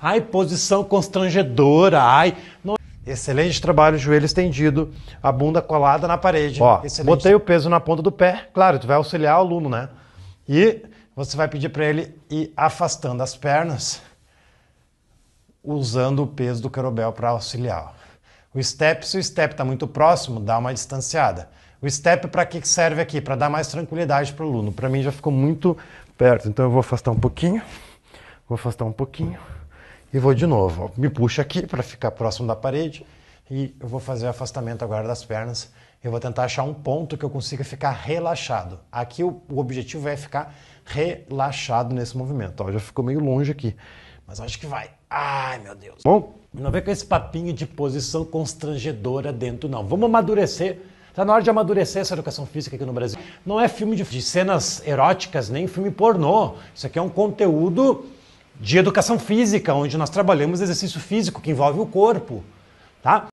Ai, posição constrangedora, ai. Não... Excelente trabalho, joelho estendido, a bunda colada na parede. Ó, Excelente. botei o peso na ponta do pé, claro, tu vai auxiliar o aluno, né? E você vai pedir para ele ir afastando as pernas, usando o peso do carobel para auxiliar. O step, se o step está muito próximo, dá uma distanciada. O step para que serve aqui? Para dar mais tranquilidade para o aluno. Para mim já ficou muito perto, então eu vou afastar um pouquinho. Vou afastar um pouquinho e vou de novo. Me puxa aqui para ficar próximo da parede e eu vou fazer o afastamento agora das pernas. Eu vou tentar achar um ponto que eu consiga ficar relaxado. Aqui o, o objetivo é ficar relaxado nesse movimento. Ó, já ficou meio longe aqui, mas acho que vai. Ai, meu Deus. Bom, não vem com esse papinho de posição constrangedora dentro, não. Vamos amadurecer. Está na hora de amadurecer essa educação física aqui no Brasil. Não é filme de, de cenas eróticas, nem filme pornô. Isso aqui é um conteúdo de educação física, onde nós trabalhamos exercício físico que envolve o corpo, tá?